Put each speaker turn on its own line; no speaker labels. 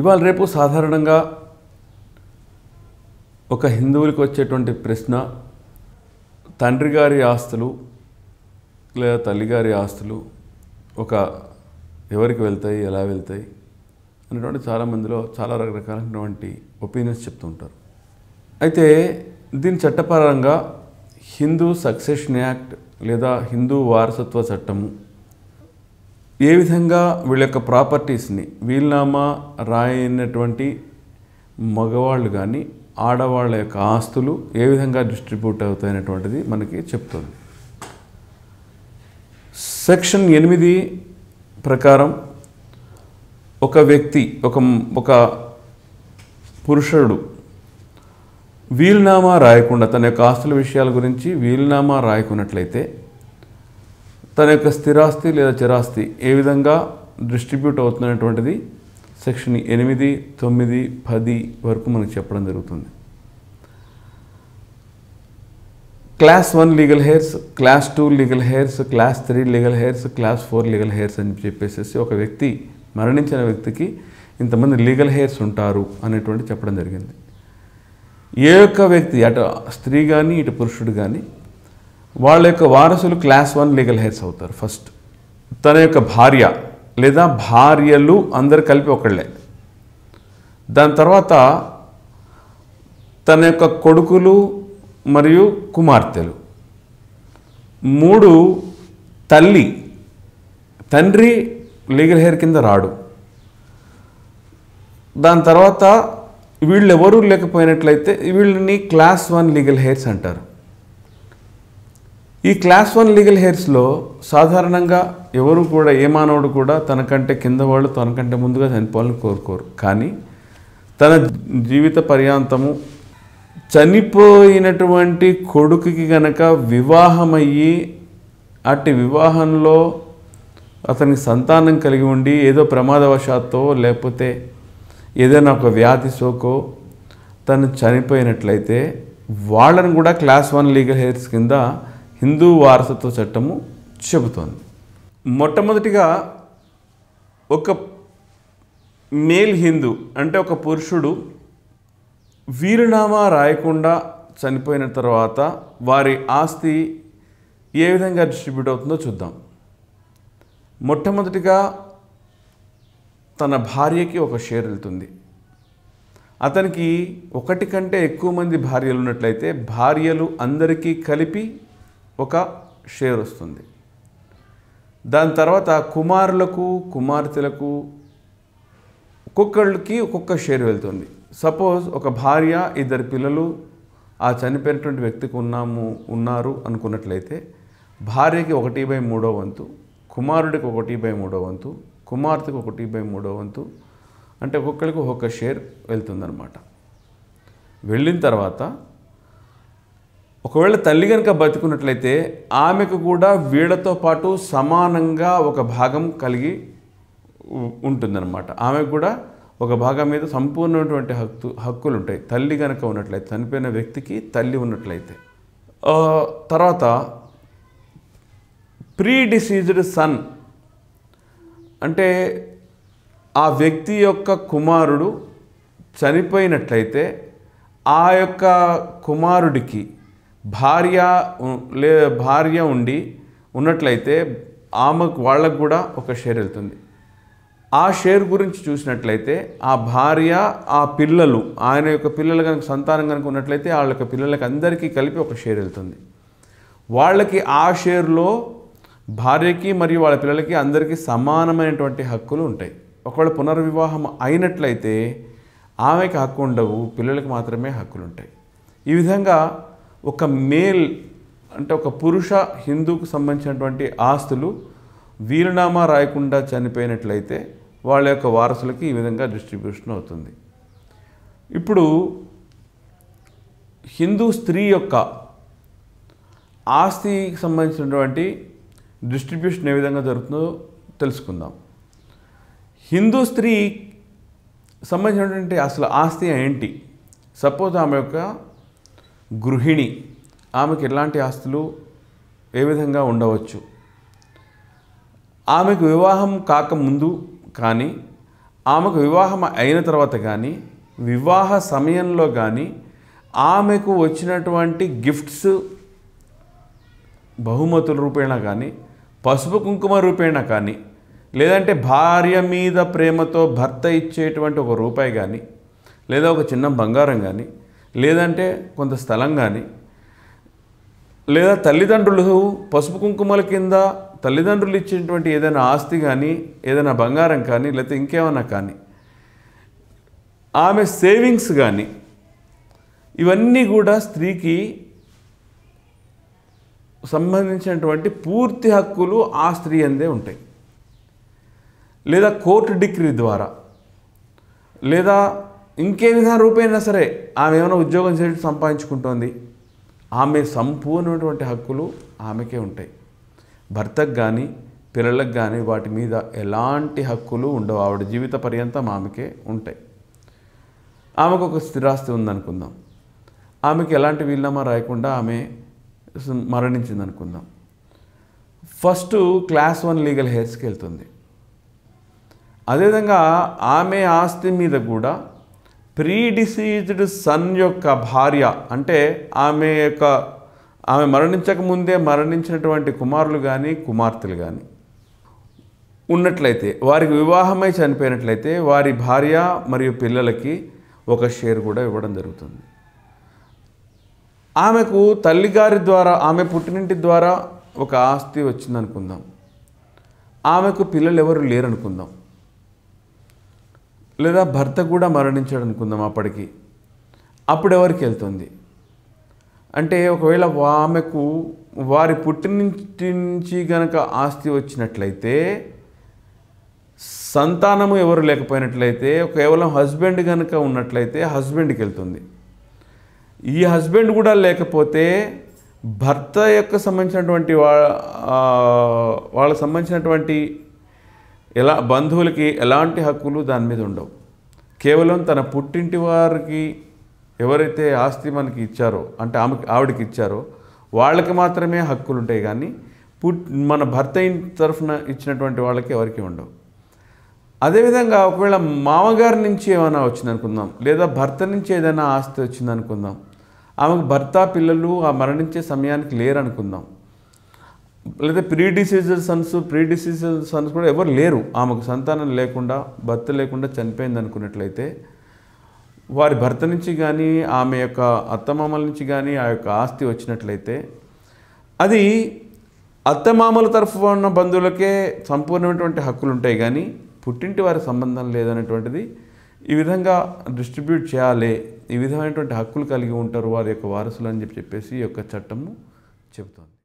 ఇవాళ రేపు సాధారణంగా ఒక హిందువులకు వచ్చేటువంటి ప్రశ్న తండ్రి గారి ఆస్తులు లేదా తల్లిగారి ఆస్తులు ఒక ఎవరికి వెళ్తాయి ఎలా వెళ్తాయి అనేటువంటి చాలామందిలో చాలా రకరకాలైనటువంటి ఒపీనియన్స్ చెప్తుంటారు అయితే దీని చట్టపరంగా హిందూ సక్సెషన్ యాక్ట్ లేదా హిందూ వారసత్వ చట్టము ఏ విధంగా వీళ్ళ యొక్క ప్రాపర్టీస్ని వీలునామా రాయినటువంటి మగవాళ్ళు కానీ ఆడవాళ్ళ యొక్క ఆస్తులు ఏ విధంగా డిస్ట్రిబ్యూట్ అవుతాయనేటువంటిది మనకి చెప్తుంది సెక్షన్ ఎనిమిది ప్రకారం ఒక వ్యక్తి ఒక ఒక పురుషుడు వీలునామా రాయకుండా తన యొక్క ఆస్తుల విషయాల గురించి వీలునామా రాయకున్నట్లయితే తన యొక్క స్థిరాస్తి లేదా చిరాస్తి ఏ విధంగా డిస్ట్రిబ్యూట్ అవుతున్నటువంటిది సెక్షన్ ఎనిమిది తొమ్మిది పది వరకు మనకు చెప్పడం జరుగుతుంది class one legal heirs class two legal heirs class three legal heirs class four legal heirs అని చెప్పేసి ఒక వ్యక్తి మరణించిన వ్యక్తికి ఇంతమంది లీగల్ హెయిర్స్ ఉంటారు అనేటువంటి చెప్పడం జరిగింది ఏ ఒక్క వ్యక్తి అటు స్త్రీ కానీ ఇటు పురుషుడు కానీ వాళ్ళ యొక్క వారసులు క్లాస్ వన్ లీగల్ హెడ్స్ అవుతారు ఫస్ట్ తన యొక్క భార్య లేదా భార్యలు అందరు కలిపి ఒకళ్ళే దాని తర్వాత తన యొక్క కొడుకులు మరియు కుమార్తెలు మూడు తల్లి తండ్రి లీగల్ హెయిర్ కింద రాడు దాని తర్వాత వీళ్ళు ఎవరూ లేకపోయినట్లయితే వీళ్ళని క్లాస్ వన్ లీగల్ హెయిర్స్ అంటారు ఈ క్లాస్ వన్ లీగల్ హెయిర్స్లో సాధారణంగా ఎవరు కూడా ఏ మానవుడు కూడా తనకంటే కింద వాళ్ళు తనకంటే ముందుగా చనిపోవాలని కోరుకోరు కానీ తన జీవిత పర్యాంతము చనిపోయినటువంటి కొడుకుకి గనక వివాహమయ్యి అట్టి వివాహంలో అతనికి సంతానం కలిగి ఉండి ఏదో ప్రమాదవశాత్తో లేకపోతే ఏదైనా ఒక వ్యాధి సోకో తను చనిపోయినట్లయితే వాళ్ళని కూడా క్లాస్ వన్ లీగల్ హెయిర్స్ కింద హిందూ వారసత్వ చట్టము చెబుతోంది మొట్టమొదటిగా ఒక మేల్ హిందూ అంటే ఒక పురుషుడు వీరునామా రాయకుండా చనిపోయిన తర్వాత వారి ఆస్తి ఏ విధంగా డిస్ట్రిబ్యూట్ అవుతుందో చూద్దాం మొట్టమొదటిగా తన భార్యకి ఒక షేర్ వెళ్తుంది అతనికి ఒకటి కంటే ఎక్కువ మంది భార్యలు ఉన్నట్లయితే భార్యలు అందరికీ కలిపి ఒక షేర్ వస్తుంది దాని తర్వాత కుమారులకు కుమార్తెలకు ఒక్కొక్కళ్ళకి ఒక్కొక్క షేర్ వెళ్తుంది సపోజ్ ఒక భార్య ఇద్దరు పిల్లలు ఆ చనిపోయినటువంటి వ్యక్తికి ఉన్నాము ఉన్నారు అనుకున్నట్లయితే భార్యకి ఒకటి బై మూడో వంతు కుమారుడికి ఒకటి బై మూడో వంతు కుమార్తెకి ఒకటి బై మూడో వంతు అంటే ఒక్కొక్కరికి ఒక్కొక్క షేర్ వెళ్తుందనమాట వెళ్ళిన తర్వాత ఒకవేళ తల్లి కనుక బతికున్నట్లయితే ఆమెకు కూడా వీళ్ళతో పాటు సమానంగా ఒక భాగం కలిగి ఉంటుందన్నమాట ఆమెకు కూడా ఒక భాగం మీద సంపూర్ణమైనటువంటి హక్కు హక్కులు ఉంటాయి తల్లి కనుక ఉన్నట్లయితే చనిపోయిన వ్యక్తికి తల్లి ఉన్నట్లయితే తర్వాత ప్రీ డిసీజ్డ్ సన్ అంటే ఆ వ్యక్తి యొక్క కుమారుడు చనిపోయినట్లయితే ఆ యొక్క కుమారుడికి భార్య లే భార్య ఉండి ఉన్నట్లయితే ఆమెకు వాళ్ళకు కూడా ఒక షేర్ వెళ్తుంది ఆ షేర్ గురించి చూసినట్లయితే ఆ భార్య ఆ పిల్లలు ఆయన యొక్క పిల్లలు కనుక సంతానం కనుక ఉన్నట్లయితే వాళ్ళ యొక్క పిల్లలకి అందరికీ కలిపి ఒక షేర్ వెళ్తుంది వాళ్ళకి ఆ షేర్లో భార్యకి మరియు వాళ్ళ పిల్లలకి అందరికీ సమానమైనటువంటి హక్కులు ఉంటాయి ఒకవేళ పునర్వివాహం అయినట్లయితే ఆమెకి హక్కు ఉండవు పిల్లలకి మాత్రమే హక్కులు ఉంటాయి ఈ విధంగా ఒక మేల్ అంటే ఒక పురుష హిందూకు సంబంధించినటువంటి ఆస్తులు వీరునామా రాయకుండా చనిపోయినట్లయితే వాళ్ళ యొక్క వారసులకి ఈ విధంగా డిస్ట్రిబ్యూషన్ అవుతుంది ఇప్పుడు హిందూ స్త్రీ యొక్క ఆస్తికి సంబంధించినటువంటి డిస్ట్రిబ్యూషన్ ఏ విధంగా జరుగుతుందో తెలుసుకుందాం హిందూ స్త్రీ సంబంధించినటువంటి అసలు ఆస్తి ఏంటి సపోజ్ ఆమె యొక్క గృహిణి ఆమెకు ఎలాంటి ఆస్తులు ఏ విధంగా ఉండవచ్చు ఆమెకు వివాహం కాకముందు కానీ ఆమెకు వివాహం అయిన తర్వాత కానీ వివాహ సమయంలో కానీ ఆమెకు వచ్చినటువంటి గిఫ్ట్స్ బహుమతుల రూపేణ కానీ పసుపు కుంకుమ రూపేణ కానీ లేదంటే భార్య మీద ప్రేమతో భర్త ఇచ్చేటువంటి ఒక రూపాయి కానీ లేదా ఒక చిన్న బంగారం కానీ లేదంటే కొంత స్థలం కానీ లేదా తల్లిదండ్రులు పసుపు కుంకుమల కింద తల్లిదండ్రులు ఇచ్చినటువంటి ఏదైనా ఆస్తి కానీ ఏదైనా బంగారం కానీ లేకపోతే ఇంకేమైనా కానీ ఆమె సేవింగ్స్ కానీ ఇవన్నీ కూడా స్త్రీకి సంబంధించినటువంటి పూర్తి హక్కులు ఆ స్త్రీ అందే ఉంటాయి లేదా కోర్టు డిగ్రీ ద్వారా లేదా ఇంకే విధంగా రూపైనా సరే ఆమె ఏమైనా ఉద్యోగం చేసి సంపాదించుకుంటోంది ఆమె సంపూర్ణమైనటువంటి హక్కులు ఆమెకే ఉంటాయి భర్తకు కానీ పిల్లలకు కానీ వాటి మీద ఎలాంటి హక్కులు ఉండవు ఆవిడ జీవిత పర్యంతం ఆమెకే ఉంటాయి ఆమెకు ఒక స్థిరాస్తి ఉందనుకుందాం ఆమెకి ఎలాంటి వీలునామా రాయకుండా ఆమె మరణించింది అనుకుందాం ఫస్ట్ క్లాస్ వన్ లీగల్ హెయిర్స్కి వెళ్తుంది అదేవిధంగా ఆమె ఆస్తి మీద కూడా ప్రీడిసీజ్డ్ సన్ యొక్క భార్య అంటే ఆమె యొక్క ఆమె మరణించక ముందే మరణించినటువంటి కుమారులు కానీ కుమార్తెలు కానీ ఉన్నట్లయితే వారికి వివాహమై చనిపోయినట్లయితే వారి భార్య మరియు పిల్లలకి ఒక షేర్ కూడా ఇవ్వడం జరుగుతుంది ఆమెకు తల్లిగారి ద్వారా ఆమె పుట్టినింటి ద్వారా ఒక ఆస్తి వచ్చిందనుకుందాం ఆమెకు పిల్లలు ఎవరు లేరనుకుందాం లేదా భర్త కూడా మరణించాడు అనుకుందాం అప్పటికి అప్పుడు ఎవరికి వెళ్తుంది అంటే ఒకవేళ ఆమెకు వారి పుట్టినించి నుంచి గనక ఆస్తి వచ్చినట్లయితే సంతానము ఎవరు లేకపోయినట్లయితే కేవలం హస్బెండ్ కనుక ఉన్నట్లయితే హస్బెండ్కి వెళ్తుంది ఈ హస్బెండ్ కూడా లేకపోతే భర్త యొక్క సంబంధించినటువంటి వా సంబంధించినటువంటి ఎలా బంధువులకి ఎలాంటి హక్కులు దాని మీద ఉండవు కేవలం తన పుట్టింటి వారికి ఎవరైతే ఆస్తి మనకి ఇచ్చారో అంటే ఆమె ఆవిడకి ఇచ్చారో వాళ్ళకి మాత్రమే హక్కులు ఉంటాయి కానీ పుట్ మన భర్త ఇంటి తరఫున ఇచ్చినటువంటి వాళ్ళకి ఎవరికి ఉండవు అదేవిధంగా ఒకవేళ మామగారి నుంచి ఏమైనా వచ్చిందనుకుందాం లేదా భర్త నుంచి ఏదైనా ఆస్తి వచ్చిందనుకుందాం ఆమెకు భర్త పిల్లలు ఆ మరణించే సమయానికి లేరనుకుందాం లేదా predeceased sons predeceased sons కూడా ఎవరు లేరు ఆమెకు సంతానం లేకుండా భర్త లేకుండా చనిపోయింది అనుకున్నట్లయితే వారి భర్త నుంచి కానీ ఆమె యొక్క అత్తమామల నుంచి కానీ ఆ యొక్క ఆస్తి వచ్చినట్లయితే అది అత్తమామల తరఫు ఉన్న బంధువులకే సంపూర్ణమైనటువంటి హక్కులు ఉంటాయి కానీ పుట్టింటి వారి సంబంధం లేదనేటువంటిది ఈ విధంగా డిస్ట్రిబ్యూట్ చేయాలి ఈ విధమైనటువంటి హక్కులు కలిగి ఉంటారు వారి యొక్క వారసులు అని చెప్పి చెప్పేసి ఈ యొక్క చట్టము చెబుతోంది